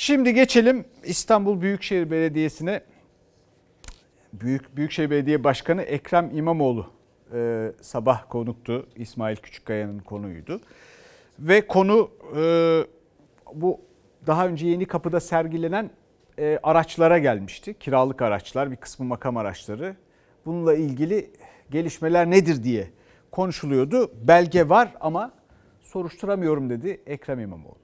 Şimdi geçelim İstanbul Büyükşehir Belediyesi'ne. Büyük Büyükşehir Belediye Başkanı Ekrem İmamoğlu e, sabah konuktu. İsmail Küçükkaya'nın konuydu. Ve konu e, bu daha önce Yeni Kapı'da sergilenen e, araçlara gelmişti. Kiralık araçlar, bir kısmı makam araçları. Bununla ilgili gelişmeler nedir diye konuşuluyordu. Belge var ama soruşturamıyorum dedi Ekrem İmamoğlu.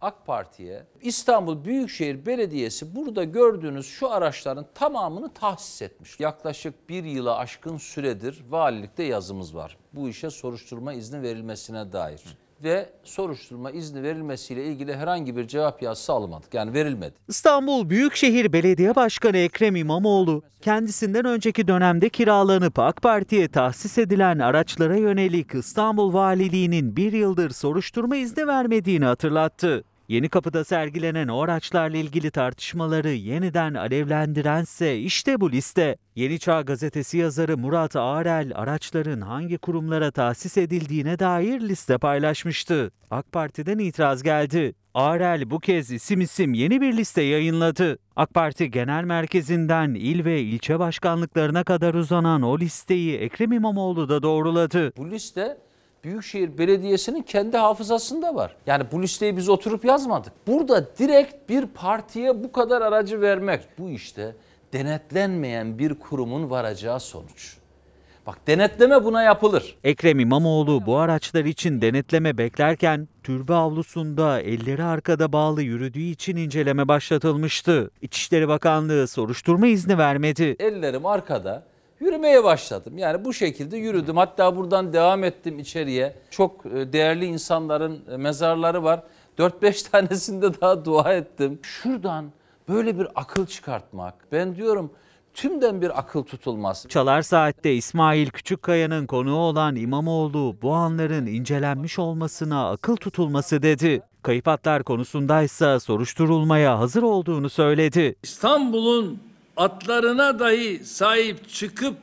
AK Parti'ye İstanbul Büyükşehir Belediyesi burada gördüğünüz şu araçların tamamını tahsis etmiş. Yaklaşık bir yıla aşkın süredir valilikte yazımız var. Bu işe soruşturma izni verilmesine dair. Hı ve soruşturma izni verilmesiyle ilgili herhangi bir cevap yazısı alamadık. Yani verilmedi. İstanbul Büyükşehir Belediye Başkanı Ekrem İmamoğlu kendisinden önceki dönemde kiralanıp AK Parti'ye tahsis edilen araçlara yönelik İstanbul Valiliği'nin bir yıldır soruşturma izni vermediğini hatırlattı. Yeni kapıda sergilenen o araçlarla ilgili tartışmaları yeniden alevlendirense işte bu liste. Yeni Çağ gazetesi yazarı Murat Arel araçların hangi kurumlara tahsis edildiğine dair liste paylaşmıştı. AK Parti'den itiraz geldi. Arel bu kez isim isim yeni bir liste yayınladı. AK Parti Genel Merkezi'nden il ve ilçe başkanlıklarına kadar uzanan o listeyi Ekrem İmamoğlu da doğruladı. Bu liste Büyükşehir Belediyesi'nin kendi hafızasında var. Yani bu listeyi biz oturup yazmadık. Burada direkt bir partiye bu kadar aracı vermek bu işte denetlenmeyen bir kurumun varacağı sonuç. Bak denetleme buna yapılır. Ekrem İmamoğlu bu araçlar için denetleme beklerken türbe avlusunda elleri arkada bağlı yürüdüğü için inceleme başlatılmıştı. İçişleri Bakanlığı soruşturma izni vermedi. Ellerim arkada yürümeye başladım. Yani bu şekilde yürüdüm. Hatta buradan devam ettim içeriye. Çok e, değerli insanların e, mezarları var. 4-5 tanesinde daha dua ettim. Şuradan böyle bir akıl çıkartmak. Ben diyorum tümden bir akıl tutulmaz. Çalar Saat'te İsmail Küçükkaya'nın konuğu olan İmamoğlu bu anların incelenmiş olmasına akıl tutulması dedi. Kayıp hatlar konusundaysa soruşturulmaya hazır olduğunu söyledi. İstanbul'un atlarına dahi sahip çıkıp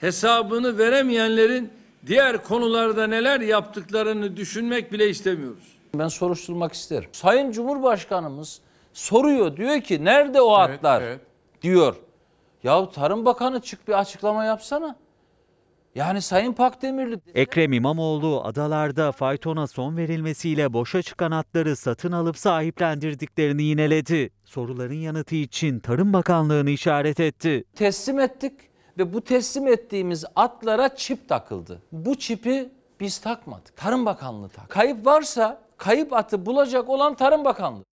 hesabını veremeyenlerin diğer konularda neler yaptıklarını düşünmek bile istemiyoruz. Ben soruşturmak isterim. Sayın Cumhurbaşkanımız soruyor diyor ki nerede o evet, atlar evet. diyor. Yahu Tarım Bakanı çık bir açıklama yapsana. Yani Sayın Pakdemirli... Ekrem İmamoğlu adalarda faytona son verilmesiyle boşa çıkan atları satın alıp sahiplendirdiklerini yineledi. Soruların yanıtı için Tarım Bakanlığı'nı işaret etti. Teslim ettik ve bu teslim ettiğimiz atlara çip takıldı. Bu çipi biz takmadık. Tarım Bakanlığı tak. Kayıp varsa kayıp atı bulacak olan Tarım Bakanlığı.